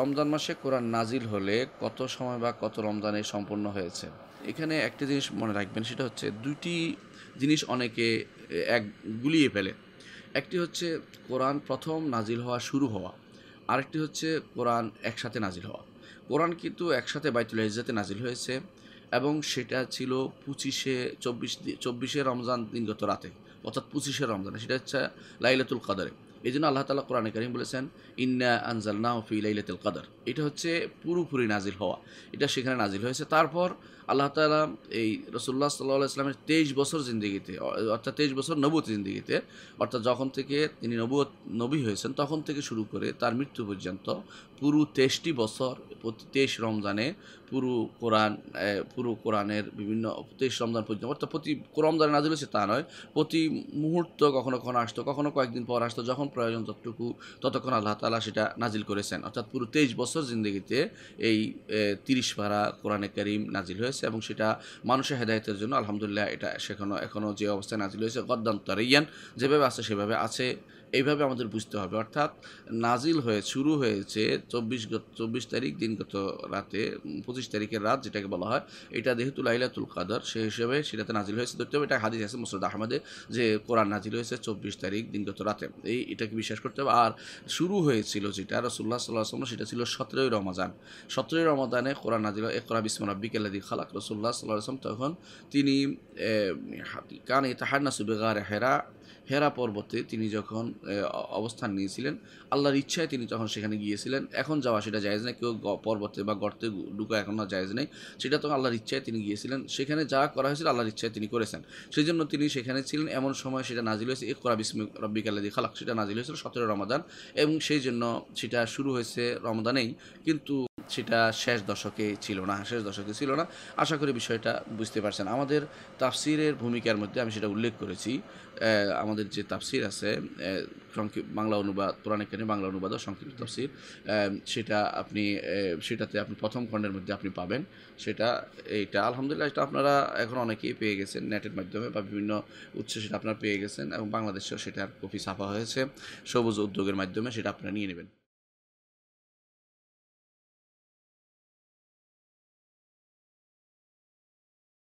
রমজান মাসে কোরআন নাজিল হলে কত সময় বা কত রমজানে সম্পূর্ণ হয়েছে এখানে একটা জিনিস মনে রাখবেন সেটা হচ্ছে দুটি জিনিস অনেকে এক গুলিয়ে ফেলে একটি হচ্ছে কোরআন প্রথম নাজিল হওয়া শুরু হওয়া আরেকটি হচ্ছে কোরআন একসাথে নাজিল হওয়া কোরআন কিন্তু একসাথে বাইতুল ইজাতে নাজিল হয়েছে এবং সেটা ছিল পঁচিশে চব্বিশ চব্বিশে রমজান দিনগত রাতে অর্থাৎ পঁচিশে রমজান সেটা হচ্ছে লাইলাতুল কাদারে এই জন্য আল্লাহ তালা কোরআন করিম বলেছেন ইন্না আনজালনা তেল কাদর এটা হচ্ছে পুরোপুরি নাজিল হওয়া এটা সেখানে নাজিল হয়েছে তারপর আল্লাহ তালা এই রসুল্লাহ সাল্লাহ ইসলামের তেইশ বছর জিন্দিগিতে অর্থাৎ তেইশ বছর নবুত জিন্দিগিতে অর্থাৎ যখন থেকে তিনি নবুত নবী হয়েছেন তখন থেকে শুরু করে তার মৃত্যু পর্যন্ত পুরো তেইশটি বছর প্রতি তেইশ রমজানে পুরো কোরআন পুরো কোরআনের বিভিন্ন তেইশ রমজান পর্যন্ত অর্থাৎ প্রতি রমজানে নাজিল হয়েছে তা নয় প্রতি মুহূর্ত কখনো কখনো আসতো কখনো কয়েকদিন পর আসতো যখন প্রয়োজন যতটুকু ততক্ষণ আল্লাহ তালা সেটা নাজিল করেছেন অর্থাৎ পুরো তেইশ বছর জিন্দগিতে এই তিরিশ ভাড়া কোরআনে করিম নাজিল হয়েছে এবং সেটা মানুষের হেদায়তের জন্য আলহামদুলিল্লাহ এটা সেখানে এখনও যে অবস্থায় নাজিল হয়েছে গদ্দান তারিয়ান যেভাবে আছে সেভাবে আছে এইভাবে আমাদের বুঝতে হবে অর্থাৎ নাজিল হয়ে শুরু হয়েছে চব্বিশ চব্বিশ তারিখ দিনগত রাতে পঁচিশ তারিখের রাত যেটাকে বলা হয় এটা যেহেতু লাইলাতুল কাদর সেই হিসেবে সেটাতে নাজিল হয়েছে ধরতে হবে এটা হাদিস আছে মুসরদ আহমদে যে কোরআন নাজিল হয়েছে চব্বিশ তারিখ দিনগত রাতে এই এটাকে বিশ্বাস করতে হবে আর শুরু হয়েছিল যেটা রসুল্লাহ সাল্লাহ আসলাম সেটা ছিল সতেরোই রমাজান সতেরোই রমাদানে কোরআন নাজিল একরা বিসমা রব্বিকাল্লাদি খালাক রসুল্লাহ সাল্লাহ আসলাম তখন তিনি কান ইতাহান্না সুবেগার হেরা হেরা পর্বতে তিনি যখন অবস্থান নিয়েছিলেন আল্লাহর ইচ্ছায় তিনি তখন সেখানে গিয়েছিলেন এখন যাওয়া সেটা জায়জ না কেউ পর্বতে বা গর্তে ঢুকা এখন না জায়জ নেই সেটা তখন আল্লাহর ইচ্ছায় তিনি গিয়েছিলেন সেখানে যা করা হয়েছিল আল্লাহর ইচ্ছায় তিনি করেছেন সেই জন্য তিনি সেখানে ছিলেন এমন সময় সেটা নাজিল হয়েছে এক করা বিসমি রব্বিকাল্লাদি খালাক সেটা নাজিল হয়েছিল সতেরো রমাদান এবং সেই জন্য সেটা শুরু হয়েছে রমদানেই কিন্তু সেটা শেষ দশকে ছিল না শেষ দশকে ছিল না আশা করি বিষয়টা বুঝতে পারছেন আমাদের তাফসিরের ভূমিকার মধ্যে আমি সেটা উল্লেখ করেছি আমাদের যে তাফসির আছে বাংলা অনুবাদ পুরাণের বাংলা অনুবাদ ও সংক্ষিপ্ত তাফসির সেটা আপনি সেটাতে আপনি প্রথম খণ্ডের মধ্যে আপনি পাবেন সেটা এইটা আলহামদুলিল্লাহ এটা আপনারা এখন অনেকেই পেয়ে গেছেন নেটের মাধ্যমে বা বিভিন্ন উৎসে সেটা আপনারা পেয়ে গেছেন এবং বাংলাদেশেও সেটার কপি ছাপা হয়েছে সবুজ উদ্যোগের মাধ্যমে সেটা আপনারা নিয়ে নেবেন